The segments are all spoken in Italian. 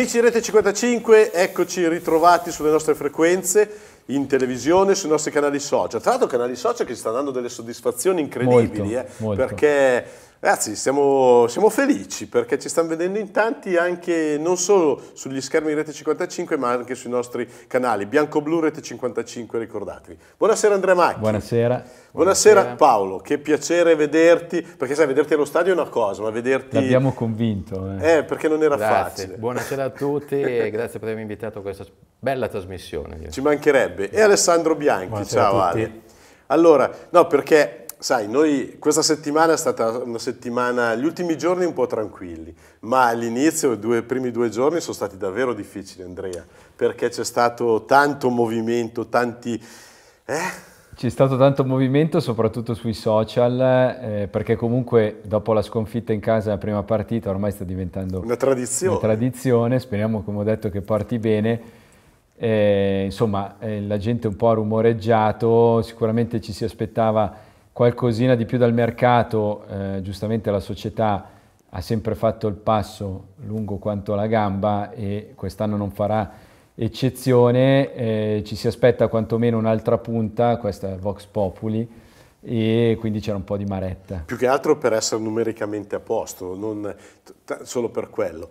Amici di Rete 55, eccoci ritrovati sulle nostre frequenze in televisione, sui nostri canali social. Tra l'altro canali social che ci stanno dando delle soddisfazioni incredibili, molto, eh, molto. perché Ragazzi, siamo, siamo, felici perché ci stanno vedendo in tanti anche non solo sugli schermi Rete 55 ma anche sui nostri canali Bianco-Blu Rete 55, ricordatevi. Buonasera Andrea Macchi. Buonasera. Buonasera. Buonasera, Paolo, che piacere vederti, perché sai, vederti allo stadio è una cosa, ma vederti... L'abbiamo convinto. Eh. eh, perché non era grazie. facile. Buonasera a tutti e grazie per avermi invitato a questa bella trasmissione. Ci mancherebbe. E Alessandro Bianchi, Buonasera ciao Ale. Allora, no, perché Sai, noi questa settimana è stata una settimana, gli ultimi giorni un po' tranquilli, ma all'inizio i primi due giorni sono stati davvero difficili, Andrea, perché c'è stato tanto movimento, tanti... Eh? C'è stato tanto movimento soprattutto sui social eh, perché comunque dopo la sconfitta in casa la prima partita ormai sta diventando una tradizione. Una tradizione. speriamo come ho detto che parti bene. Eh, insomma eh, la gente un po' rumoreggiato, sicuramente ci si aspettava qualcosina di più dal mercato, eh, giustamente la società ha sempre fatto il passo lungo quanto la gamba e quest'anno non farà eccezione, eh, ci si aspetta quantomeno un'altra punta, questa è Vox Populi, e quindi c'era un po' di maretta. Più che altro per essere numericamente a posto, non solo per quello.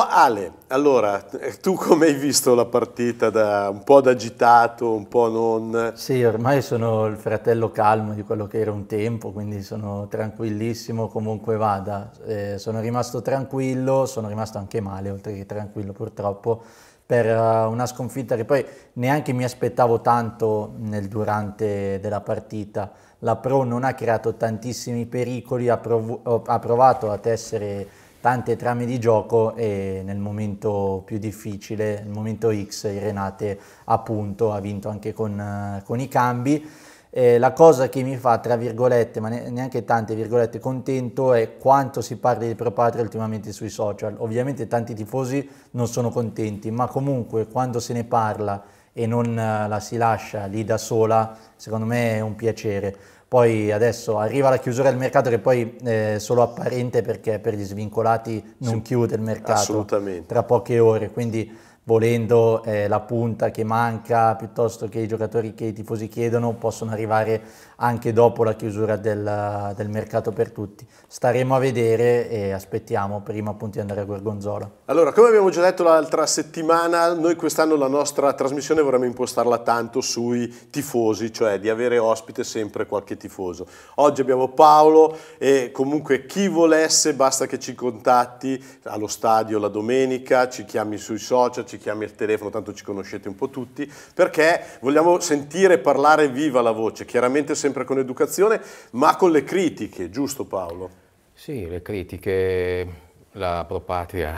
Ale, allora, eh, tu come hai visto la partita? Da, un po' d'agitato, un po' non... Sì, ormai sono il fratello calmo di quello che era un tempo, quindi sono tranquillissimo comunque vada. Eh, sono rimasto tranquillo, sono rimasto anche male, oltre che tranquillo purtroppo, per eh, una sconfitta che poi neanche mi aspettavo tanto nel durante della partita. La Pro non ha creato tantissimi pericoli, ha, prov ha provato a tessere tante trame di gioco e nel momento più difficile, nel momento X, il Renate appunto ha vinto anche con, eh, con i cambi. Eh, la cosa che mi fa, tra virgolette, ma neanche tante virgolette, contento è quanto si parli di Pro Patria ultimamente sui social. Ovviamente tanti tifosi non sono contenti, ma comunque quando se ne parla e non eh, la si lascia lì da sola, secondo me è un piacere. Poi adesso arriva la chiusura del mercato che poi è eh, solo apparente perché per gli svincolati non sì, chiude il mercato assolutamente. tra poche ore, quindi volendo eh, la punta che manca piuttosto che i giocatori che i tifosi chiedono possono arrivare anche dopo la chiusura del, del mercato per tutti. Staremo a vedere e aspettiamo prima appunto di andare a Gorgonzola. Allora, come abbiamo già detto l'altra settimana, noi quest'anno la nostra trasmissione vorremmo impostarla tanto sui tifosi, cioè di avere ospite sempre qualche tifoso. Oggi abbiamo Paolo e comunque chi volesse basta che ci contatti allo stadio la domenica, ci chiami sui social, ci chiami al telefono, tanto ci conoscete un po' tutti, perché vogliamo sentire parlare viva la voce, chiaramente sempre con educazione, ma con le critiche, giusto Paolo? Sì, le critiche, la propatria.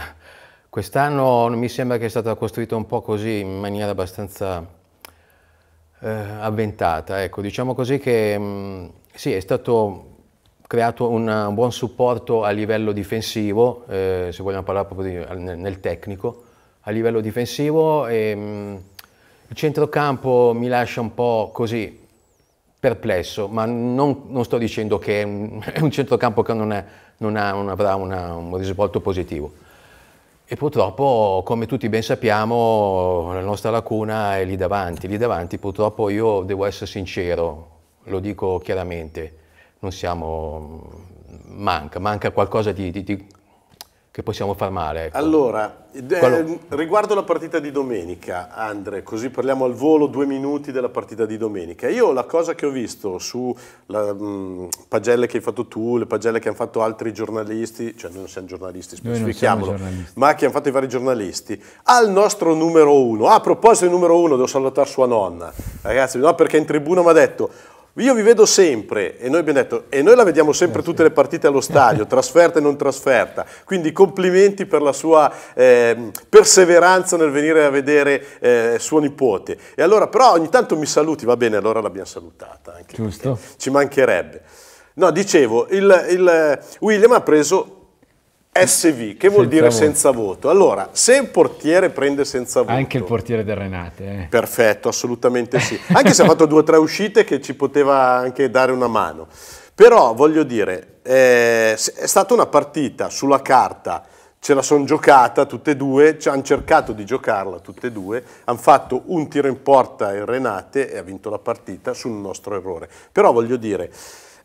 Quest'anno mi sembra che sia stata costruita un po' così, in maniera abbastanza eh, avventata. Ecco, diciamo così che mh, mm, sì, è stato creato un, un buon supporto a livello difensivo, eh, se vogliamo parlare proprio di, nel, nel, tecnico, a livello difensivo. E, ehm, mh, il centrocampo mi lascia un po' così perplesso, ma non, non sto dicendo che è un, è un centrocampo che non, è, non, ha, non avrà una, un risvolto positivo. E purtroppo, come tutti ben sappiamo, la nostra lacuna è lì davanti. Lì davanti, purtroppo, io devo essere sincero, lo dico chiaramente, non siamo... manca, manca qualcosa di, di, di che possiamo far male. Ecco. Allora, eh, riguardo la partita di domenica, Andre, così parliamo al volo due minuti della partita di domenica. Io la cosa che ho visto su mm, pagelle che hai fatto tu, le pagelle che hanno fatto altri giornalisti, cioè noi non siamo giornalisti, specifichiamolo, siamo giornalisti. ma che hanno fatto i vari giornalisti, al nostro numero uno, ah, a proposito del numero uno, devo salutare sua nonna, ragazzi, no, perché in tribuna mi ha detto io vi vedo sempre, e noi abbiamo detto, e noi la vediamo sempre eh, tutte le partite allo stadio, trasferta e non trasferta, quindi complimenti per la sua eh, perseveranza nel venire a vedere eh, suo nipote. E allora, però ogni tanto mi saluti, va bene, allora l'abbiamo salutata anche. Giusto. Ci mancherebbe. No, dicevo, il, il William ha preso SV, che vuol senza dire voto. senza voto. Allora, se il portiere prende senza voto... Anche il portiere del Renate. Eh. Perfetto, assolutamente sì. Anche se ha fatto due o tre uscite che ci poteva anche dare una mano. Però, voglio dire, eh, è stata una partita sulla carta, ce la sono giocata tutte e due, hanno cercato di giocarla tutte e due, hanno fatto un tiro in porta il Renate e ha vinto la partita sul nostro errore. Però, voglio dire...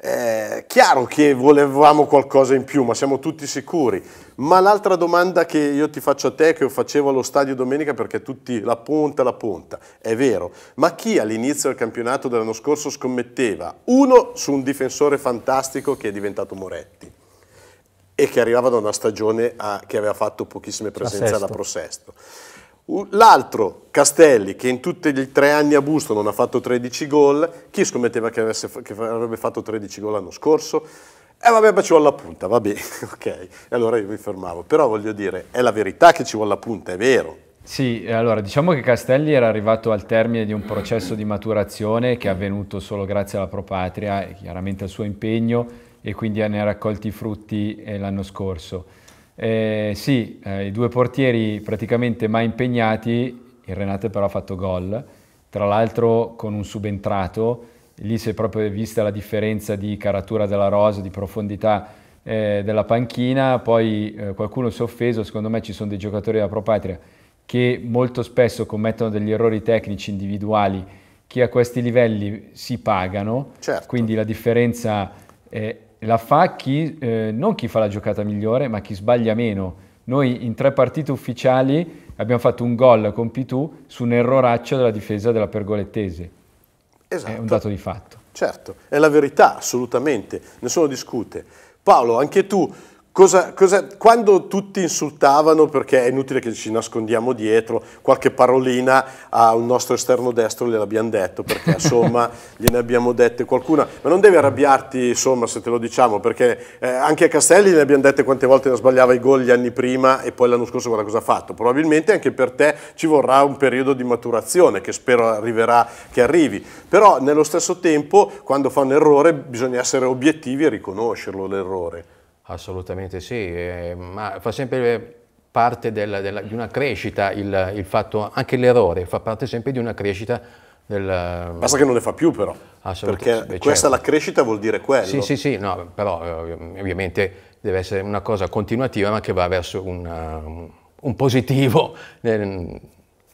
Eh, chiaro che volevamo qualcosa in più, ma siamo tutti sicuri. Ma l'altra domanda che io ti faccio a te, che facevo allo stadio domenica perché tutti la punta, la punta, è vero, ma chi all'inizio del campionato dell'anno scorso scommetteva uno su un difensore fantastico che è diventato Moretti e che arrivava da una stagione a, che aveva fatto pochissime presenze alla Pro -Sesto. L'altro, Castelli, che in tutti i tre anni a Busto non ha fatto 13 gol, chi scommetteva che, avesse, che avrebbe fatto 13 gol l'anno scorso? E eh vabbè, ma ci vuole la punta, va bene, ok. E allora io mi fermavo. Però voglio dire, è la verità che ci vuole la punta, è vero. Sì, allora diciamo che Castelli era arrivato al termine di un processo di maturazione che è avvenuto solo grazie alla patria e chiaramente al suo impegno e quindi ne ha raccolti i frutti eh, l'anno scorso. Eh, sì, eh, i due portieri praticamente mai impegnati, il Renate però ha fatto gol, tra l'altro con un subentrato, lì si è proprio vista la differenza di caratura della rosa, di profondità eh, della panchina, poi eh, qualcuno si è offeso, secondo me ci sono dei giocatori della Propatria che molto spesso commettono degli errori tecnici individuali che a questi livelli si pagano, certo. quindi la differenza è la fa chi, eh, non chi fa la giocata migliore, ma chi sbaglia meno. Noi in tre partite ufficiali abbiamo fatto un gol con P2 su un erroraccio della difesa della Pergolettese. Esatto. È un esatto. dato di fatto. Certo, è la verità, assolutamente, nessuno discute. Paolo, anche tu Cosa, cosa, quando tutti insultavano, perché è inutile che ci nascondiamo dietro, qualche parolina a un nostro esterno destro gliel'abbiamo detto, perché insomma gliene abbiamo dette qualcuna, ma non devi arrabbiarti insomma se te lo diciamo, perché eh, anche a Castelli ne abbiamo dette quante volte ne sbagliava i gol gli anni prima e poi l'anno scorso guarda cosa ha fatto, probabilmente anche per te ci vorrà un periodo di maturazione che spero arriverà, che arrivi, però nello stesso tempo quando fa un errore bisogna essere obiettivi e riconoscerlo l'errore. Assolutamente sì, eh, ma fa sempre parte della, della, di una crescita il, il fatto, anche l'errore fa parte sempre di una crescita del... Basta che non le fa più però, perché beh, questa certo. la crescita vuol dire quello. Sì, sì, sì, no, però eh, ovviamente deve essere una cosa continuativa ma che va verso una, eh, un positivo nel,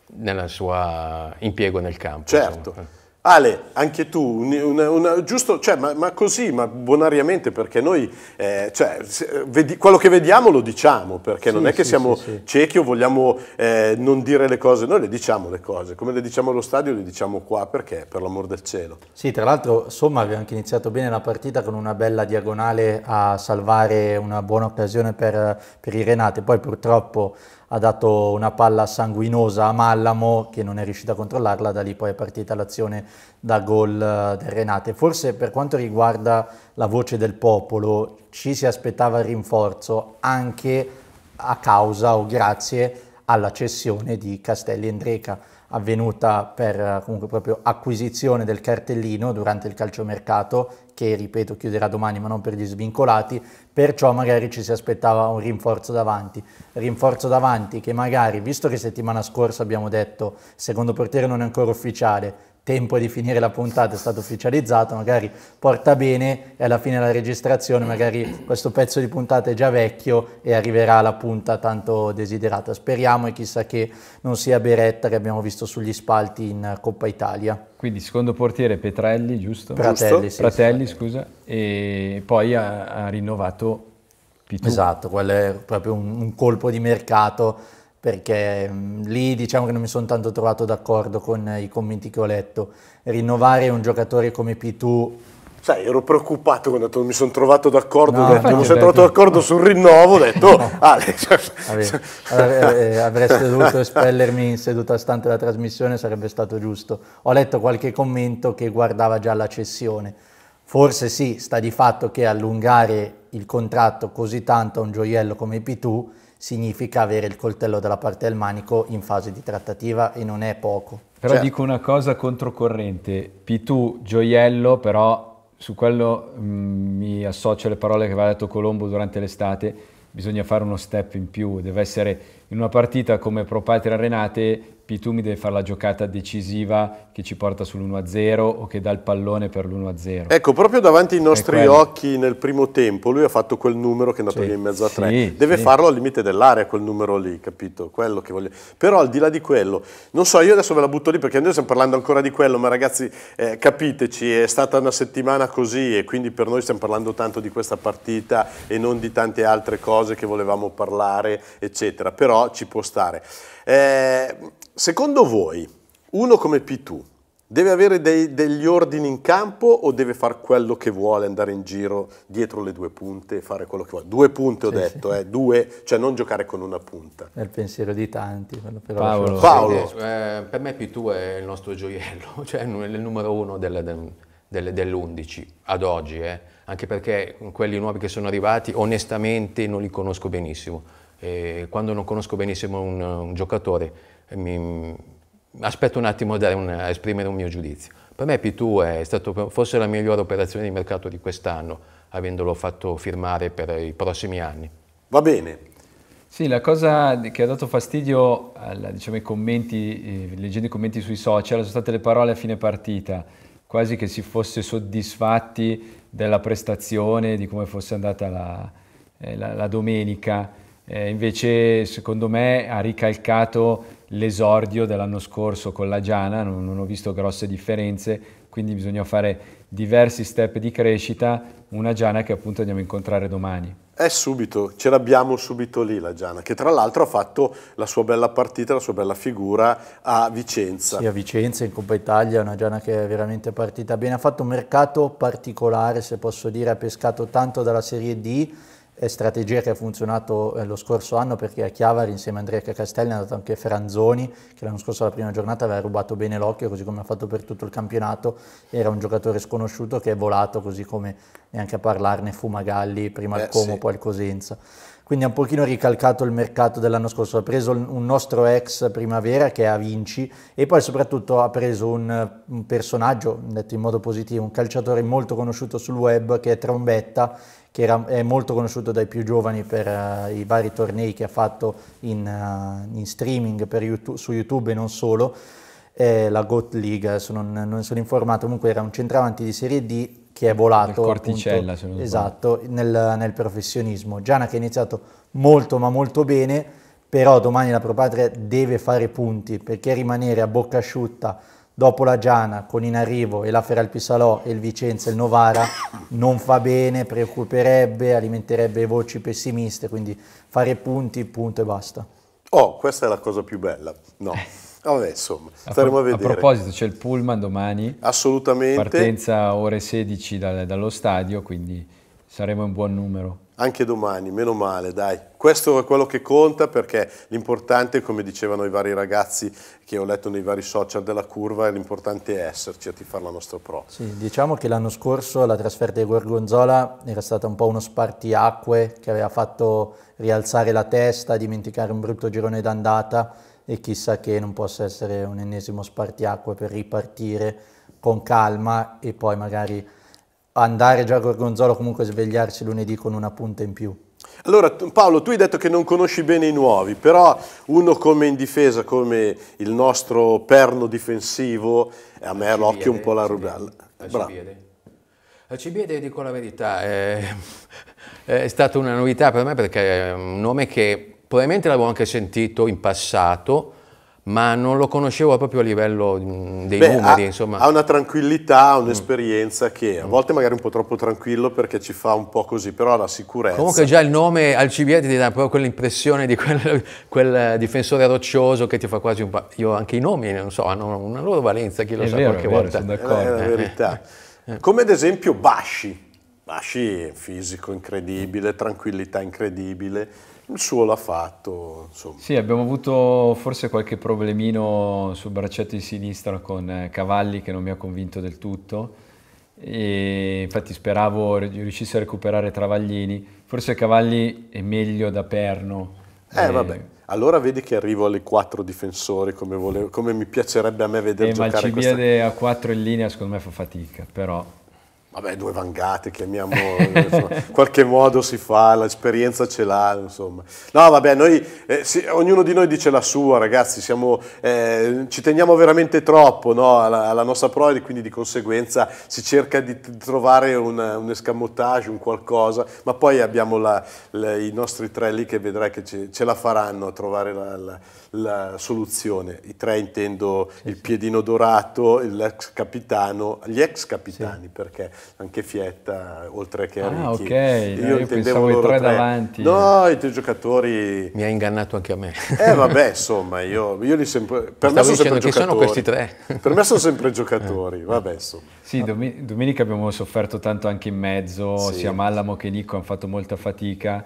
nel suo impiego nel campo. Certo. Insomma. Ale, anche tu, una, una, giusto, cioè, ma, ma, così, ma bonariamente, perché noi eh, cioè, vedi, quello che vediamo lo diciamo, perché sì, non è che sì, siamo sì, ciechi o vogliamo eh, non dire le cose, noi le diciamo le cose, come le diciamo allo stadio le diciamo qua, perché? Per l'amor del cielo. Sì, tra l'altro insomma, abbiamo anche iniziato bene la partita con una bella diagonale a salvare una buona occasione per, per i Renate, poi purtroppo ha dato una palla sanguinosa a Mallamo che non è riuscito a controllarla, da lì poi è partita l'azione da gol eh, del Renate. Forse per quanto riguarda la voce del popolo ci si aspettava il rinforzo anche a causa o grazie alla cessione di Castelli e Endreca avvenuta per eh, comunque proprio acquisizione del cartellino durante il calciomercato che ripeto chiuderà domani ma non per gli svincolati perciò magari ci si aspettava un rinforzo davanti rinforzo davanti che magari visto che settimana scorsa abbiamo detto secondo portiere non è ancora ufficiale tempo di finire la puntata è stato ufficializzato, magari porta bene e alla fine della registrazione magari questo pezzo di puntata è già vecchio e arriverà la punta tanto desiderata. Speriamo e chissà che non sia Beretta che abbiamo visto sugli spalti in Coppa Italia. Quindi secondo portiere Petrelli, giusto? Fratelli, sì, Fratelli sì, scusa, e poi ha, ha rinnovato Pitu. Esatto, quello è proprio un, un colpo di mercato perché mh, mm, lì diciamo che non mi sono tanto trovato d'accordo con i commenti che ho letto. Rinnovare un giocatore come P2 Sai, ero preoccupato quando mi sono trovato d'accordo, no, detto, mi sono trovato d'accordo sul rinnovo, ho detto, Alex... avreste dovuto espellermi in seduta stante la trasmissione, sarebbe stato giusto. Ho letto qualche commento che guardava già la cessione. Forse sì, sta di fatto che allungare il contratto così tanto a un gioiello come P2 significa avere il coltello dalla parte del manico in fase di trattativa e non è poco. Però cioè... dico una cosa controcorrente, P2 gioiello però su quello mh, mm, mi associo alle parole che aveva detto Colombo durante l'estate, bisogna fare uno step in più, deve essere in una partita come Pro Patria Renate Pitumi deve fare la giocata decisiva che ci porta sull'1-0 o che dà il pallone per l'1-0. Ecco, proprio davanti ai nostri occhi nel primo tempo lui ha fatto quel numero che è andato cioè, in mezzo a tre. Sì, deve sì. farlo al limite dell'area quel numero lì, capito? Quello che voglio. Però al di là di quello, non so, io adesso ve la butto lì perché noi stiamo parlando ancora di quello, ma ragazzi eh, capiteci, è stata una settimana così e quindi per noi stiamo parlando tanto di questa partita e non di tante altre cose che volevamo parlare, eccetera. Però ci può stare. Eh, Secondo voi, uno come P2 deve avere dei, degli ordini in campo o deve fare quello che vuole, andare in giro dietro le due punte, fare quello che vuole? Due punte ho sì, detto, sì. Eh, due, cioè non giocare con una punta. È il pensiero di tanti. Però Paolo. Paolo. Eh, per me P2 è il nostro gioiello, cioè è il numero uno del, del, del, dell'11 ad oggi, eh. anche perché quelli nuovi che sono arrivati onestamente non li conosco benissimo eh, quando non conosco benissimo un, un giocatore, mi, aspetto un attimo a, un, a, esprimere un mio giudizio. Per me P2 è stata forse la migliore operazione di mercato di quest'anno, avendolo fatto firmare per i prossimi anni. Va bene. Sì, la cosa che ha dato fastidio alla, diciamo, ai commenti, eh, leggendo i commenti sui social, sono state le parole a fine partita, quasi che si fosse soddisfatti della prestazione, di come fosse andata la, eh, la, la domenica. Eh, invece secondo me ha ricalcato l'esordio dell'anno scorso con la Giana, non, non, ho visto grosse differenze, quindi bisogna fare diversi step di crescita, una Giana che appunto andiamo a incontrare domani. È eh, subito, ce l'abbiamo subito lì la Giana, che tra l'altro ha fatto la sua bella partita, la sua bella figura a Vicenza. Sì, a Vicenza, in Coppa Italia, una Giana che è veramente partita bene, ha fatto un mercato particolare, se posso dire, ha pescato tanto dalla Serie D, strategia che ha funzionato eh, lo scorso anno perché a Chiavari insieme a Andrea Castelli è andato anche Franzoni che l'anno scorso alla prima giornata aveva rubato bene l'occhio così come ha fatto per tutto il campionato era un giocatore sconosciuto che è volato così come neanche a parlarne Fumagalli prima Beh, al Como sì. poi al Cosenza quindi ha un pochino ricalcato il mercato dell'anno scorso, ha preso un nostro ex primavera che è Avinci e poi soprattutto ha preso un, un personaggio, detto in modo positivo, un calciatore molto conosciuto sul web che è Trombetta che era, è molto conosciuto dai più giovani per uh, i vari tornei che ha fatto in, uh, in streaming YouTube, su YouTube e non solo, eh, la Goat League, adesso non, non, sono informato, comunque era un centravanti di Serie D che è volato corticella, appunto, esatto, nel, nel, professionismo. Giana che ha iniziato molto ma molto bene, però domani la Patria deve fare punti perché rimanere a bocca asciutta dopo la Giana con in arrivo e la Feralpisalò e il Vicenza e il Novara non fa bene, preoccuperebbe, alimenterebbe voci pessimiste, quindi fare punti, punto e basta. Oh, questa è la cosa più bella. No. Vabbè, insomma, staremo a, pro, a vedere. A proposito, c'è il pullman domani. Assolutamente. Partenza ore 16 dal, dallo stadio, quindi saremo in buon numero. Anche domani, meno male, dai. Questo è quello che conta perché l'importante, come dicevano i vari ragazzi che ho letto nei vari social della curva, è l'importante è esserci a tifare la nostra pro. Sì, diciamo che l'anno scorso la trasferta di Gorgonzola era stata un po' uno spartiacque che aveva fatto rialzare la testa, dimenticare un brutto girone d'andata e chissà che non possa essere un ennesimo spartiacque per ripartire con calma e poi magari andare già a Gorgonzolo, comunque svegliarsi lunedì con una punta in più. Allora Paolo, tu hai detto che non conosci bene i nuovi, però uno come in difesa, come il nostro perno difensivo, a me ha l'occhio un po' la rubella. Alcibiade. Alcibiade, dico la verità, è, è stata una novità per me perché è un nome che probabilmente l'avevo anche sentito in passato, ma non lo conoscevo proprio a livello mm, dei Beh, numeri. Ha, insomma. ha una tranquillità, mm. un'esperienza mm. che a mm. volte magari è un po' troppo tranquillo perché ci fa un po' così, però ha la sicurezza. Comunque già il nome al Alcibieti ti dà proprio quell'impressione di quel, quel, eh, difensore roccioso che ti fa quasi un po'... Io anche i nomi, non so, hanno una loro valenza, chi lo è sa vero, qualche vero, volta. Sono eh, d'accordo. È la eh, verità. Come ad esempio Basci. Basci, fisico incredibile, tranquillità incredibile il suo l'ha fatto. Insomma. Sì, abbiamo avuto forse qualche problemino sul braccetto di sinistra con eh, Cavalli che non mi ha convinto del tutto. E infatti speravo riuscisse a recuperare Travaglini. Forse Cavalli è meglio da perno. Eh, e... Eh, vabbè. Allora vedi che arrivo alle quattro difensori come, volevo, come mi piacerebbe a me vedere eh, giocare. Ma il Cibiede questa... a quattro in linea secondo me fa fatica, però vabbè, due vangate, chiamiamo, insomma, qualche modo si fa, l'esperienza ce l'ha, insomma. No, vabbè, noi, eh, sì, ognuno di noi dice la sua, ragazzi, siamo, eh, ci teniamo veramente troppo no, alla, alla, nostra e quindi di conseguenza si cerca di, trovare un, un escamotage, un qualcosa, ma poi abbiamo la, la, i nostri tre lì che vedrai che ce, ce la faranno a trovare la, la soluzione. I tre intendo il piedino dorato, l'ex capitano, gli ex capitani, sì. perché anche Fietta, oltre che Arricchi. Ah, ok. Io, io intendevo loro tre, tre davanti. No, i tre giocatori... Mi ha ingannato anche a me. Eh vabbè, insomma, io, io li sempre... Per me sono sempre giocatori. sono questi tre? per me sono sempre giocatori, vabbè, insomma. Sì, dom- domenica abbiamo sofferto tanto anche in mezzo, sì. sia Mallamo che Nico hanno fatto molta fatica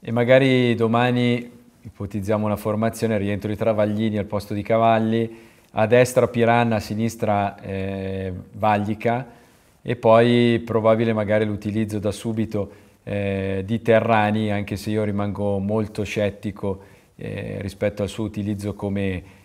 e magari domani ipotizziamo una formazione, rientro di Travaglini al posto di Cavalli, a destra Piranna, a sinistra eh, Vaglica, e poi probabile magari l'utilizzo da subito eh, di Terrani, anche se io rimango molto scettico eh, rispetto al suo utilizzo come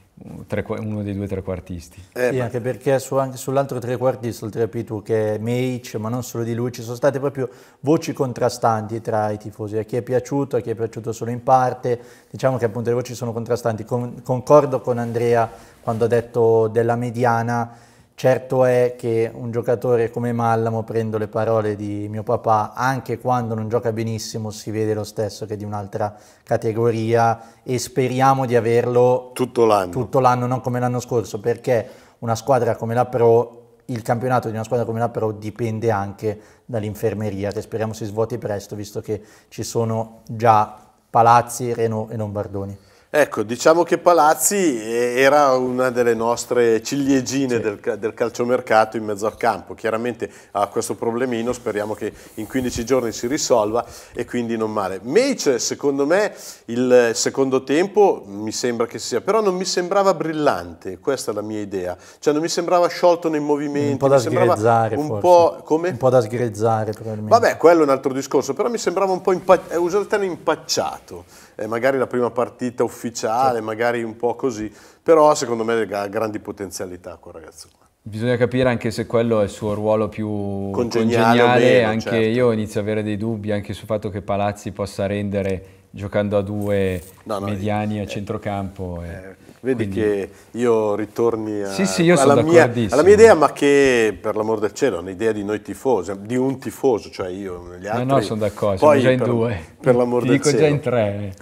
uno dei due trequartisti. Eh, sì, ma... anche perché su, anche sull'altro trequartista, oltre a Pitu che è Meic, ma non solo di lui, ci sono state proprio voci contrastanti tra i tifosi, a chi è piaciuto, a chi è piaciuto solo in parte, diciamo che appunto le voci sono contrastanti. Con, concordo con Andrea quando ha detto della mediana, Certo è che un giocatore come Mallamo, prendo le parole di mio papà, anche quando non gioca benissimo si vede lo stesso che di un'altra categoria e speriamo di averlo tutto l'anno, tutto l'anno non come l'anno scorso, perché una squadra come la Pro, il campionato di una squadra come la Pro dipende anche dall'infermeria, che speriamo si svuoti presto, visto che ci sono già Palazzi Renault e Lombardoni. Ecco, diciamo che Palazzi eh, era una delle nostre ciliegine sì. del, del calciomercato in mezzo al campo. Chiaramente ha questo problemino, speriamo che in 15 giorni si risolva e quindi non male. Mage, secondo me, il secondo tempo mi sembra che sia, però non mi sembrava brillante, questa è la mia idea. Cioè non mi sembrava sciolto nei movimenti. Un po' da sgrezzare, un po', come? Un po' da sgrezzare, probabilmente. Vabbè, quello è un altro discorso, però mi sembrava un po' eh, impacciato, eh, magari la prima partita ufficiale ufficiale, certo. magari un po' così, però secondo me ha grandi potenzialità quel ragazzo. Bisogna capire anche se quello è il suo ruolo più congeniale, congeniale. Meno, anche certo. io inizio a avere dei dubbi anche sul fatto che Palazzi possa rendere giocando a due no, no, mediani io, eh, a centrocampo. Eh, eh, vedi quindi... che io ritorni a, sì, sì, io alla, mia, alla, mia, idea, ma che per l'amor del cielo è un'idea di noi tifosi, di un tifoso, cioè io e gli altri. No, no, sono d'accordo, sono già in per, due. Per l'amor Ti del dico cielo. già in tre.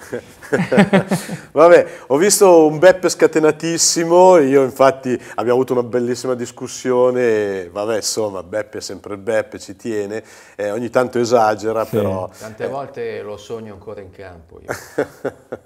Vabbè, ho visto un Beppe scatenatissimo, io infatti abbiamo avuto una bellissima discussione, vabbè insomma Beppe è sempre Beppe, ci tiene, eh, ogni tanto esagera sì. però. Tante eh, volte lo sogno ancora in campo campo io.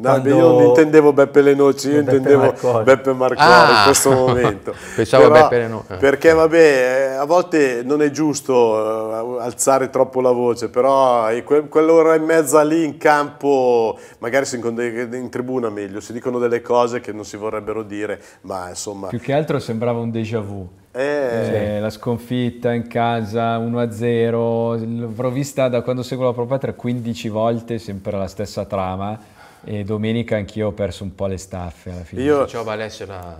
no, Quando... io non intendevo Beppe Le Noci, io Beppe intendevo Marconi. Beppe Marconi ah! in questo momento. Pensavo Però, Beppe Le Noci. Perché vabbè, eh, a volte non è giusto eh, alzare troppo la voce, però quell'ora e mezza lì in campo, magari si in tribuna meglio, si dicono delle cose che non si vorrebbero dire, ma insomma... Più che altro sembrava un déjà vu. Eh. eh. la sconfitta in casa 1-0, l'avrò vista da quando seguo la Pro Patria 15 volte, sempre la stessa trama. E domenica anch'io ho perso un po' le staffe alla fine. Io... Ciao va la...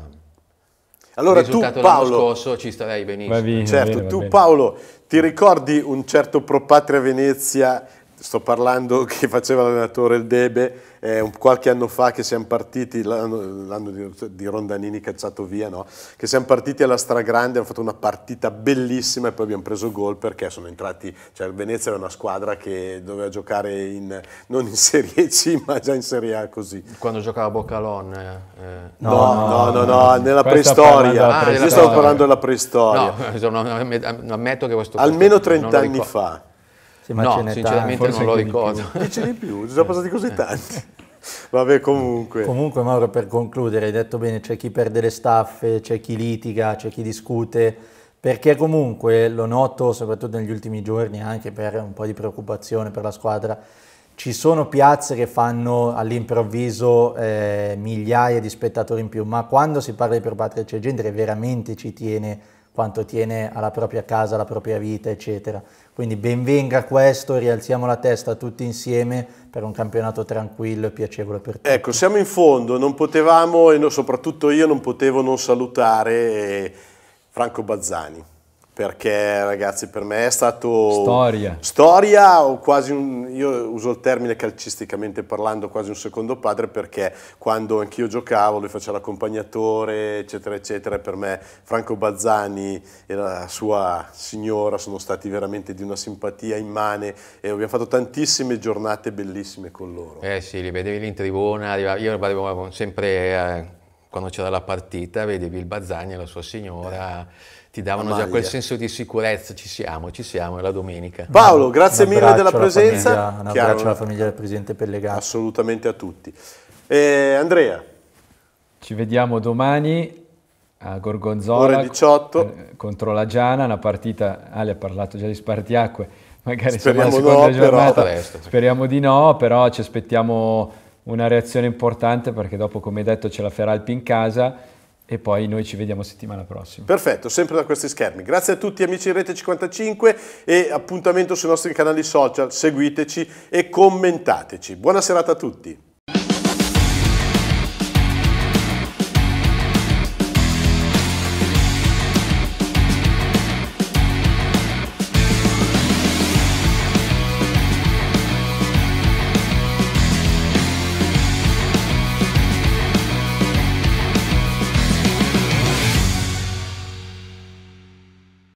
Allora tu Paolo, scorso, ci starei benissimo. Va bene, certo, va bene, tu Paolo, ti ricordi un certo Pro Patria Venezia sto parlando che faceva l'allenatore il Debe, eh, qualche anno fa che siamo partiti, l'anno di, di, Rondanini cacciato via, no? che siamo partiti alla stragrande, hanno fatto una partita bellissima e poi abbiamo preso gol perché sono entrati, cioè il Venezia era una squadra che doveva giocare in, non in Serie C ma già in Serie A così. Quando giocava Boccalon? Eh, eh. no, no, no, no, no nella preistoria, ah, io stavo parlando della preistoria. No, ammetto che questo... Almeno 30 anni fa. Sì, ma no, sinceramente tanti, non lo ricordo. Dieci di più, sono passati eh. così eh. tanti. Vabbè, comunque. Comunque, Mauro, per concludere, hai detto bene, c'è chi perde le staffe, c'è chi litiga, c'è chi discute, perché comunque lo noto, soprattutto negli ultimi giorni, anche per un po' di preoccupazione per la squadra, ci sono piazze che fanno all'improvviso eh, migliaia di spettatori in più, ma quando si parla di per c'è gente che veramente ci tiene quanto tiene alla propria casa, alla propria vita, eccetera. Quindi benvenga questo e rialziamo la testa tutti insieme per un campionato tranquillo e piacevole per tutti. Ecco, siamo in fondo, non potevamo e soprattutto io non potevo non salutare eh, Franco Bazzani perché ragazzi per me è stato storia, storia o quasi un, io uso il termine calcisticamente parlando quasi un secondo padre perché quando anch'io giocavo lui faceva l'accompagnatore eccetera eccetera e per me Franco Bazzani e la sua signora sono stati veramente di una simpatia immane e abbiamo fatto tantissime giornate bellissime con loro. Eh sì, li vedevi lì in tribuna, io avevo sempre eh, quando c'era la partita vedevi il Bazzani e la sua signora. Eh ti davano già quel senso di sicurezza, ci siamo, ci siamo, è la domenica. Paolo, grazie mille della presenza. Alla famiglia, un Chiaro, abbraccio alla famiglia del Presidente Pellegato. Assolutamente a tutti. Eh, Andrea. Ci vediamo domani a Gorgonzola Ore 18. Eh, contro la Giana, una partita, Ale ah, ha parlato già di Spartiacque, magari speriamo, no, giornata, però, speriamo di no, però ci aspettiamo una reazione importante perché dopo come detto ce la farà Alpi in casa e poi noi ci vediamo settimana prossima. Perfetto, sempre da questi schermi. Grazie a tutti amici di Rete 55 e appuntamento sui nostri canali social, seguiteci e commentateci. Buona serata a tutti.